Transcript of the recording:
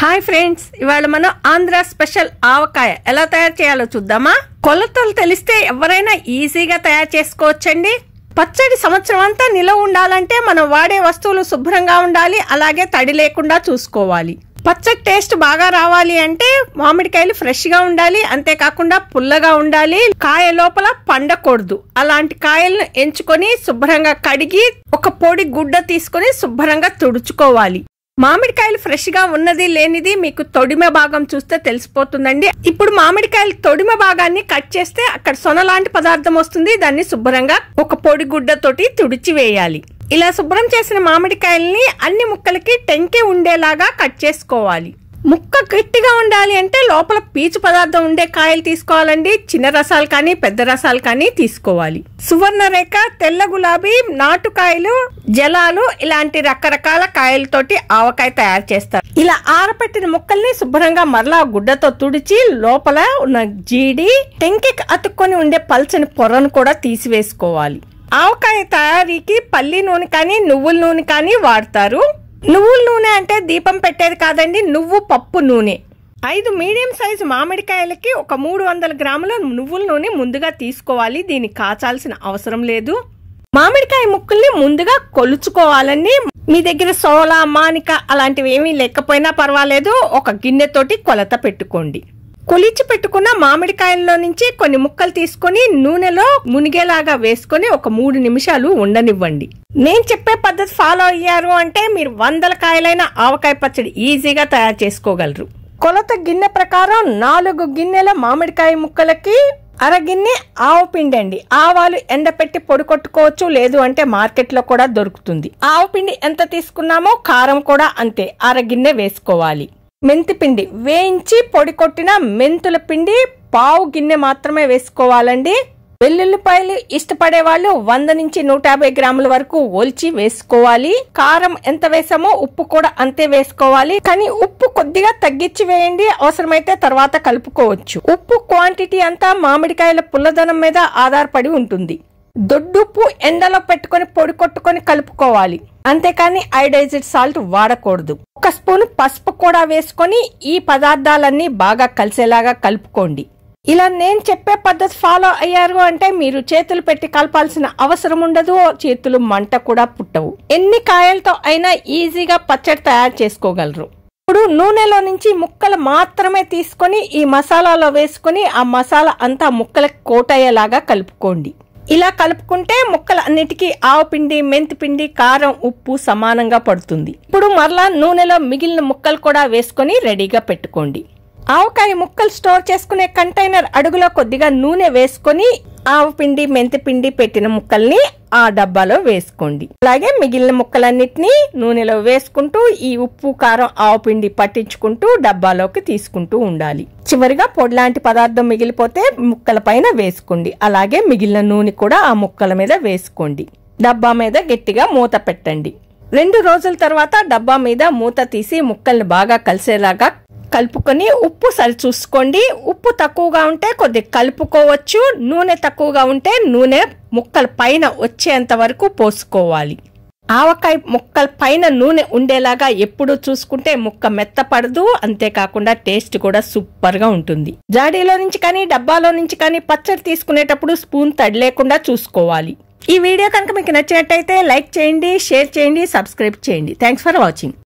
hi friends ఇవాళ మనం Andhra special ఆవకాయ ఎలా తయారు చేయాలో చూద్దామా కొలతలు తెలిస్తే ఎవరైనా ఈజీగా తయారు చేసుకోవచ్చండి పచ్చడి సంవత్సరం అంతా నిలవ ఉండాలంటే మనం వాడే వస్తువులు శుభ్రంగా ఉండాలి అలాగే తడి లేకుండా చూసుకోవాలి పచ్చడి టేస్ట్ బాగా రావాలి అంటే మామిడికాయలు ఫ్రెష్గా ఉండాలి అంతేకాకుండా పుల్లగా ఉండాలి కాయ లోపల పండకూడదు అలాంటి కాయలను ఎంచుకొని శుభ్రంగా కడిగి ఒక పొడి గుడ్డ తీసుకొని శుభ్రంగా తుడుచుకోవాలి మామిడికాయలు ఫ్రెష్గా ఉన్నది లేనిది మీకు తొడిమ భాగం చూస్తే తెలిసిపోతుందండి ఇప్పుడు మామిడికాయలు తొడిమ భాగాన్ని కట్ చేస్తే అక్కడ సొన లాంటి పదార్థం వస్తుంది దాన్ని శుభ్రంగా ఒక పొడి గుడ్డతోటి తుడిచి వేయాలి ఇలా శుభ్రం చేసిన మామిడికాయల్ని అన్ని ముక్కలకి టెంకే ఉండేలాగా కట్ చేసుకోవాలి ముక్క గట్టిగా ఉండాలి అంటే లోపల పీచు పదార్థం ఉండే కాయలు తీసుకోవాలండి చిన్న రసాలు కానీ పెద్ద రసాలు కానీ తీసుకోవాలి సువర్ణరేఖ తెల్ల గులాబీ నాటుకాయలు జలాలు ఇలాంటి రకరకాల కాయలతోటి ఆవకాయ తయారు చేస్తారు ఇలా ఆరపెట్టిన ముక్కల్ని శుభ్రంగా మరలా గుడ్డతో తుడిచి లోపల ఉన్న జీడి టెంకికి అతుక్కొని ఉండే పల్చని పొరను కూడా తీసివేసుకోవాలి ఆవకాయ తయారీకి పల్లి నూనె కానీ నువ్వుల నూనె కానీ వాడతారు నువ్వుల నూనె అంటే దీపం పెట్టేది కాదండి నువ్వు పప్పు నూనె ఐదు మీడియం సైజు మామిడికాయలకి ఒక మూడు వందల గ్రాముల నువ్వుల నూనె ముందుగా తీసుకోవాలి దీన్ని కాచాల్సిన అవసరం లేదు మామిడికాయ ముక్కల్ని ముందుగా కొలుచుకోవాలండి మీ దగ్గర సోలా మానిక అలాంటివి ఏమీ లేకపోయినా పర్వాలేదు ఒక గిన్నెతోటి కొలత పెట్టుకోండి కులిచి పెట్టుకున్న మామిడికాయల్లో నుంచి కొన్ని ముక్కలు తీసుకొని నూనెలో మునిగేలాగా వేసుకొని ఒక మూడు నిమిషాలు ఉండనివ్వండి నేను చెప్పే పద్ధతి ఫాలో అయ్యారు అంటే మీరు వందల కాయలైన ఆవకాయ పచ్చడి ఈజీగా తయారు చేసుకోగలరు కొలత గిన్నె ప్రకారం నాలుగు గిన్నెల మామిడికాయ ముక్కలకి అరగిన్నె ఆవు పిండి అండి ఆవాలు ఎండపెట్టి పొడి కొట్టుకోవచ్చు లేదు అంటే మార్కెట్లో కూడా దొరుకుతుంది ఆవు పిండి ఎంత తీసుకున్నామో కారం కూడా అంతే అరగిన్నె వేసుకోవాలి మెంతి పిండి వేయించి పొడి కొట్టిన మెంతుల పిండి పావు గిన్నె మాత్రమే వేసుకోవాలండి వెల్లుల్లిపాయలు ఇష్టపడే వాళ్ళు వంద నుంచి నూట యాభై గ్రాముల వరకు ఒలిచి వేసుకోవాలి కారం ఎంత వేసామో ఉప్పు కూడా అంతే వేసుకోవాలి కానీ ఉప్పు కొద్దిగా తగ్గించి వేయండి అవసరమైతే తర్వాత కలుపుకోవచ్చు ఉప్పు క్వాంటిటీ అంతా మామిడికాయల పుల్లదనం మీద ఆధారపడి ఉంటుంది దొడ్డుప్పు ఎండలో పెట్టుకొని పొడి కొట్టుకొని కలుపుకోవాలి అంతేకాని ఐడైజ్డ్ సాల్ట్ వాడకూడదు ఒక స్పూన్ పసుపు కూడా వేసుకొని ఈ పదార్థాలన్నీ బాగా కలిసేలాగా కలుపుకోండి ఇలా నేను చెప్పే పద్ధతి ఫాలో అయ్యారు అంటే మీరు చేతులు పెట్టి కలపాల్సిన అవసరం ఉండదు చేతులు మంట కూడా పుట్టవు ఎన్ని కాయలతో అయినా ఈజీగా పచ్చడి తయారు చేసుకోగలరు ఇప్పుడు నూనెలో నుంచి ముక్కలు మాత్రమే తీసుకొని ఈ మసాలాలో వేసుకొని ఆ మసాలా అంతా ముక్కలకి కోటయ్యేలాగా కలుపుకోండి ఇలా కలుపుకుంటే ముక్కలన్నిటికీ ఆవు పిండి మెంతి పిండి కారం ఉప్పు సమానంగా పడుతుంది ఇప్పుడు మరలా నూనెలో మిగిలిన ముక్కలు కూడా వేసుకొని రెడీగా పెట్టుకోండి ఆవకాయ ముక్కలు స్టోర్ చేసుకునే కంటైనర్ అడుగులో కొద్దిగా నూనె వేసుకొని ఆవు మెంతి మెంతిపిండి పెట్టిన ముక్కల్ని ఆ డబ్బాలో వేసుకోండి అలాగే మిగిలిన ముక్కలన్నిటినీ నూనెలో వేసుకుంటూ ఈ ఉప్పు కారం ఆవు పిండి పట్టించుకుంటూ డబ్బాలోకి తీసుకుంటూ ఉండాలి చివరిగా పొడిలాంటి పదార్థం మిగిలిపోతే ముక్కల పైన వేసుకోండి అలాగే మిగిలిన నూనె కూడా ఆ ముక్కల మీద వేసుకోండి డబ్బా మీద గట్టిగా మూత పెట్టండి రెండు రోజుల తర్వాత డబ్బా మీద మూత తీసి ముక్కల్ని బాగా కలిసేలాగా కలుపుకొని ఉప్పు సరి చూసుకోండి ఉప్పు తక్కువగా ఉంటే కొద్దిగా కలుపుకోవచ్చు నూనె తక్కువగా ఉంటే నూనె ముక్కల పైన వచ్చేంత వరకు పోసుకోవాలి ఆవకాయ ముక్కల పైన నూనె ఉండేలాగా ఎప్పుడు చూసుకుంటే ముక్క మెత్తపడదు అంతేకాకుండా టేస్ట్ కూడా సూపర్గా ఉంటుంది జాడీలో నుంచి కానీ డబ్బాలో నుంచి కానీ పచ్చడి తీసుకునేటప్పుడు స్పూన్ తడి లేకుండా చూసుకోవాలి ఈ వీడియో కనుక మీకు నచ్చినట్టయితే లైక్ చేయండి షేర్ చేయండి సబ్స్క్రైబ్ చేయండి థ్యాంక్స్ ఫర్ వాచింగ్